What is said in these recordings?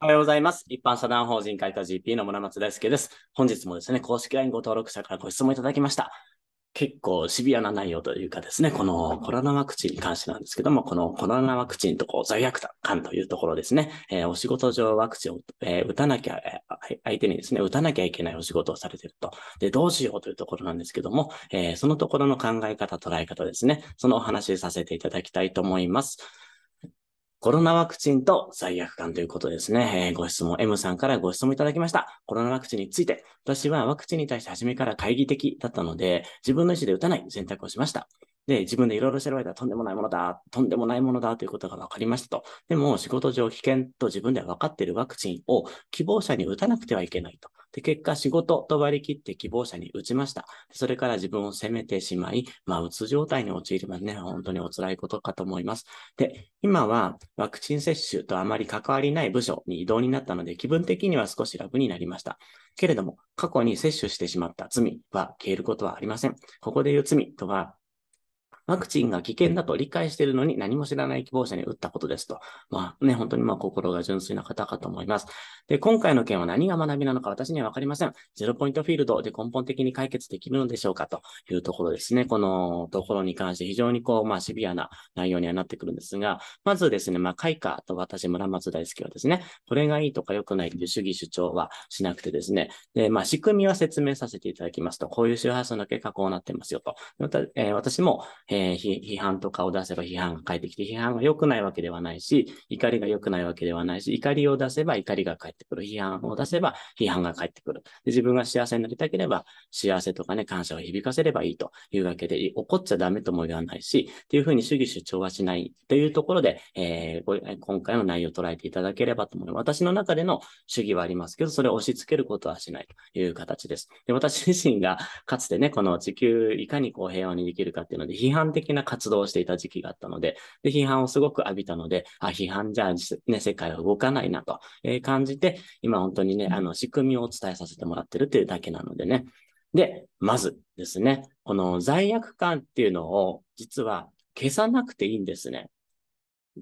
おはようございます。一般社団法人開花 GP の村松大輔です。本日もですね、公式 LINE ご登録者からご質問いただきました。結構シビアな内容というかですね、このコロナワクチンに関してなんですけども、このコロナワクチンとこう罪悪感というところですね、えー、お仕事上ワクチンを、えー、打たなきゃ、えー、相手にですね、打たなきゃいけないお仕事をされてると。で、どうしようというところなんですけども、えー、そのところの考え方、捉え方ですね、そのお話しさせていただきたいと思います。コロナワクチンと罪悪感ということですね、えー、ご質問、M さんからご質問いただきました。コロナワクチンについて、私はワクチンに対して初めから懐疑的だったので、自分の意思で打たない選択をしました。で、自分でいろいろ調べたらとんでもないものだ、とんでもないものだということが分かりましたと。でも、仕事上危険と自分では分かっているワクチンを希望者に打たなくてはいけないと。で、結果仕事と割り切って希望者に打ちました。それから自分を責めてしまい、まあ、うつ状態に陥りますね。本当にお辛いことかと思います。で、今はワクチン接種とあまり関わりない部署に移動になったので、気分的には少し楽になりました。けれども、過去に接種してしまった罪は消えることはありません。ここで言う罪とは、ワクチンが危険だと理解しているのに何も知らない希望者に打ったことですと。まあね、本当にまあ心が純粋な方かと思います。で、今回の件は何が学びなのか私にはわかりません。ゼロポイントフィールドで根本的に解決できるのでしょうかというところですね。このところに関して非常にこう、まあシビアな内容にはなってくるんですが、まずですね、まあ開花と私村松大輔はですね、これがいいとか良くないという主義主張はしなくてですね、で、まあ仕組みは説明させていただきますと、こういう周波数の結果こうなってますよと。また、えー、私も、ええー、批判とかを出せば批判が返ってきて、批判が良くないわけではないし、怒りが良くないわけではないし、怒りを出せば怒りが返ってくる。批判を出せば批判が返ってくる。で自分が幸せになりたければ、幸せとかね、感謝を響かせればいいというわけで、怒っちゃダメとも言わないし、というふうに主義主張はしないというところで、えー、今回の内容を捉えていただければと思います。私の中での主義はありますけど、それを押し付けることはしないという形です。で私自身がかつてね、この地球いかにこう平和にできるかっていうので、批判判的な活動をしていた時期があったので、で批判をすごく浴びたので、あ、批判じゃあ、ね、世界は動かないなと、え感じて、今本当にね、あの、仕組みをお伝えさせてもらってるというだけなのでね。で、まずですね、この罪悪感っていうのを、実は消さなくていいんですね。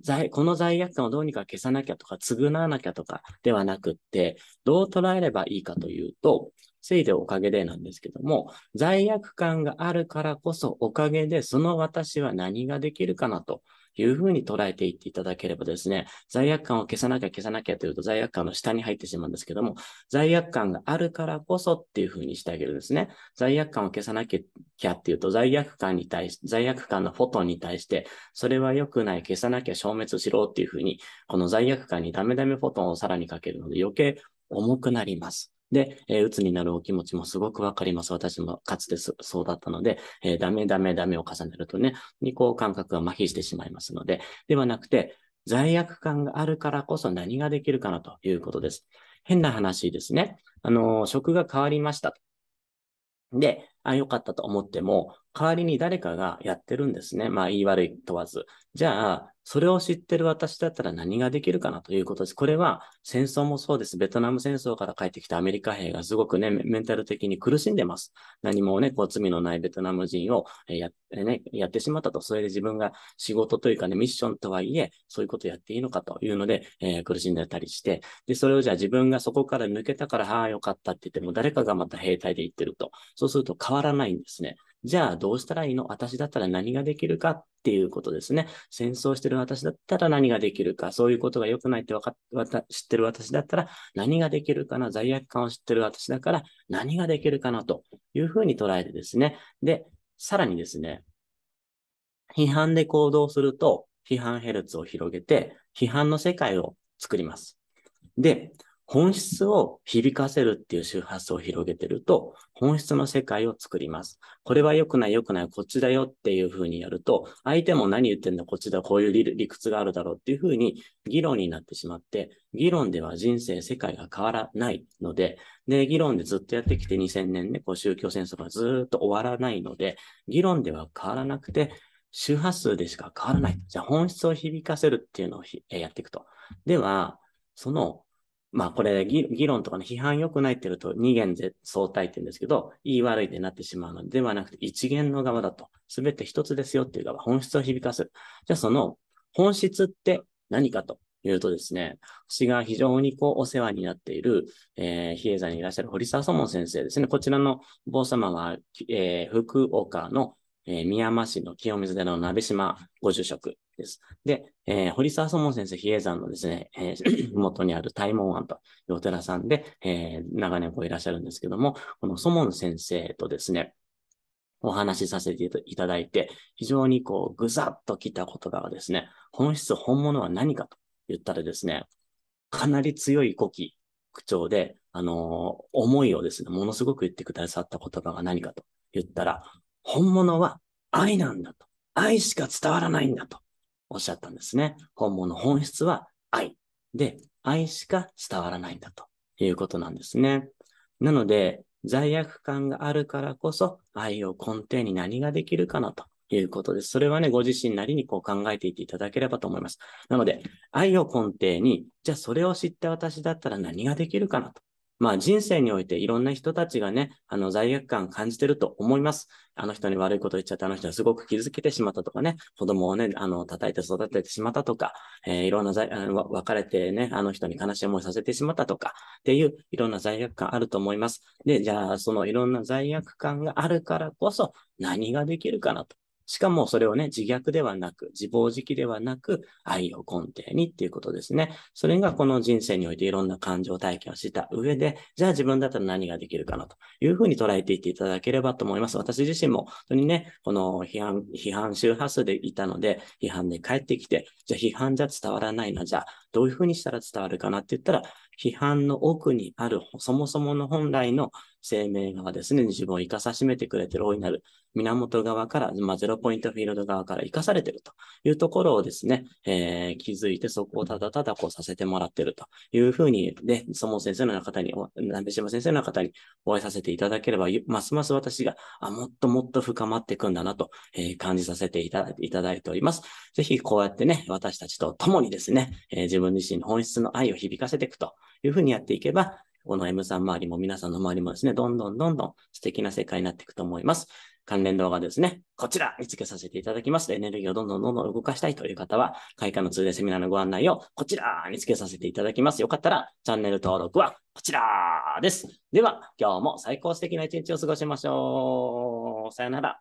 罪、この罪悪感をどうにか消さなきゃとか、償わなきゃとかではなくって、どう捉えればいいかというと、せいでおかげでなんですけども、罪悪感があるからこそおかげでその私は何ができるかなというふうに捉えていっていただければですね、罪悪感を消さなきゃ消さなきゃというと罪悪感の下に入ってしまうんですけども、罪悪感があるからこそっていうふうにしてあげるんですね。罪悪感を消さなきゃっていうと罪悪感に対し、罪悪感のフォトンに対して、それは良くない、消さなきゃ消滅しろっていうふうに、この罪悪感にダメダメフォトンをさらにかけるので余計重くなります。で、えー、鬱になるお気持ちもすごくわかります。私もかつてそうだったので、えー、ダメダメダメを重ねるとね、にこう感覚が麻痺してしまいますので、ではなくて、罪悪感があるからこそ何ができるかなということです。変な話ですね。あの、職が変わりました。で、あ、良かったと思っても、代わりに誰かがやってるんですね。まあ、言い悪い問わず。じゃあ、それを知ってる私だったら何ができるかなということです。これは戦争もそうです。ベトナム戦争から帰ってきたアメリカ兵がすごくね、メンタル的に苦しんでます。何もね、こう罪のないベトナム人をや,、ね、やってしまったと。それで自分が仕事というかね、ミッションとはいえ、そういうことやっていいのかというので、えー、苦しんでたりして。で、それをじゃあ自分がそこから抜けたから、はあ、よかったって言っても、誰かがまた兵隊で行ってると。そうすると変わらないんですね。じゃあどうしたらいいの私だったら何ができるかっていうことですね。戦争してる私だったら何ができるか、そういうことが良くないってわかっ、知ってる私だったら何ができるかな、罪悪感を知ってる私だから何ができるかなというふうに捉えてですね。で、さらにですね、批判で行動すると批判ヘルツを広げて批判の世界を作ります。で、本質を響かせるっていう周波数を広げてると、本質の世界を作ります。これは良くない良くない、こっちだよっていうふうにやると、相手も何言ってんだ、こっちだ、こういう理屈があるだろうっていうふうに議論になってしまって、議論では人生、世界が変わらないので、で、議論でずっとやってきて2000年ね、こう宗教戦争がずっと終わらないので、議論では変わらなくて、周波数でしか変わらない。じゃあ本質を響かせるっていうのをやっていくと。では、そのまあこれ議論とかの批判良くないって言うと二元で相対って言うんですけど、言い悪いってなってしまうのではなくて一元の側だと。すべて一つですよっていう側、本質を響かす。じゃあその本質って何かというとですね、私が非常にこうお世話になっている、えー、比叡山にいらっしゃる堀沢祖門先生ですね。こちらの坊様は、えー、福岡のえー、宮間市の清水寺の鍋島ご住職です。で、えー、堀沢祖門先生比叡山のですね、えー、元 にある大門庵というお寺さんで、えー、長年こういらっしゃるんですけども、この祖門先生とですね、お話しさせていただいて、非常にこう、ぐさっと来た言葉がですね、本質、本物は何かと言ったらですね、かなり強い語気、口調で、あのー、思いをですね、ものすごく言ってくださった言葉が何かと言ったら、本物は愛なんだと。愛しか伝わらないんだとおっしゃったんですね。本物本質は愛。で、愛しか伝わらないんだということなんですね。なので、罪悪感があるからこそ愛を根底に何ができるかなということです。それはね、ご自身なりにこう考えていていただければと思います。なので、愛を根底に、じゃあそれを知った私だったら何ができるかなとまあ人生においていろんな人たちがね、あの罪悪感感じてると思います。あの人に悪いこと言っちゃった、あの人はすごく傷つけてしまったとかね、子供をね、あの、叩いて育ててしまったとか、えー、いろんな罪、別れてね、あの人に悲しい思いさせてしまったとか、っていういろんな罪悪感あると思います。で、じゃあそのいろんな罪悪感があるからこそ何ができるかなと。しかもそれをね、自虐ではなく、自暴自棄ではなく、愛を根底にっていうことですね。それがこの人生においていろんな感情体験をした上で、じゃあ自分だったら何ができるかなというふうに捉えていっていただければと思います。私自身も本当にね、この批判、批判周波数でいたので、批判で帰ってきて、じゃあ批判じゃ伝わらないな、じゃあどういうふうにしたら伝わるかなって言ったら、批判の奥にある、そもそもの本来の生命側ですね、自分を生かさしめてくれてる大いなる源側から、まあ、ゼロポイントフィールド側から生かされてるというところをですね、えー、気づいてそこをただただこうさせてもらってるというふうに、ね、そも先生の方に、鍋島先生の方にお会いさせていただければ、ますます私が、あ、もっともっと深まっていくんだなと、えー、感じさせていただいております。ぜひこうやってね、私たちと共にですね、えー、自分自身の本質の愛を響かせていくというふうにやっていけば、この M さん周りも皆さんの周りもですね、どんどんどんどん素敵な世界になっていくと思います。関連動画ですね、こちら見つけさせていただきます。エネルギーをどんどんどんどん動かしたいという方は、開花の通でセミナーのご案内をこちら見つけさせていただきます。よかったらチャンネル登録はこちらです。では、今日も最高素敵な一日を過ごしましょう。さよなら。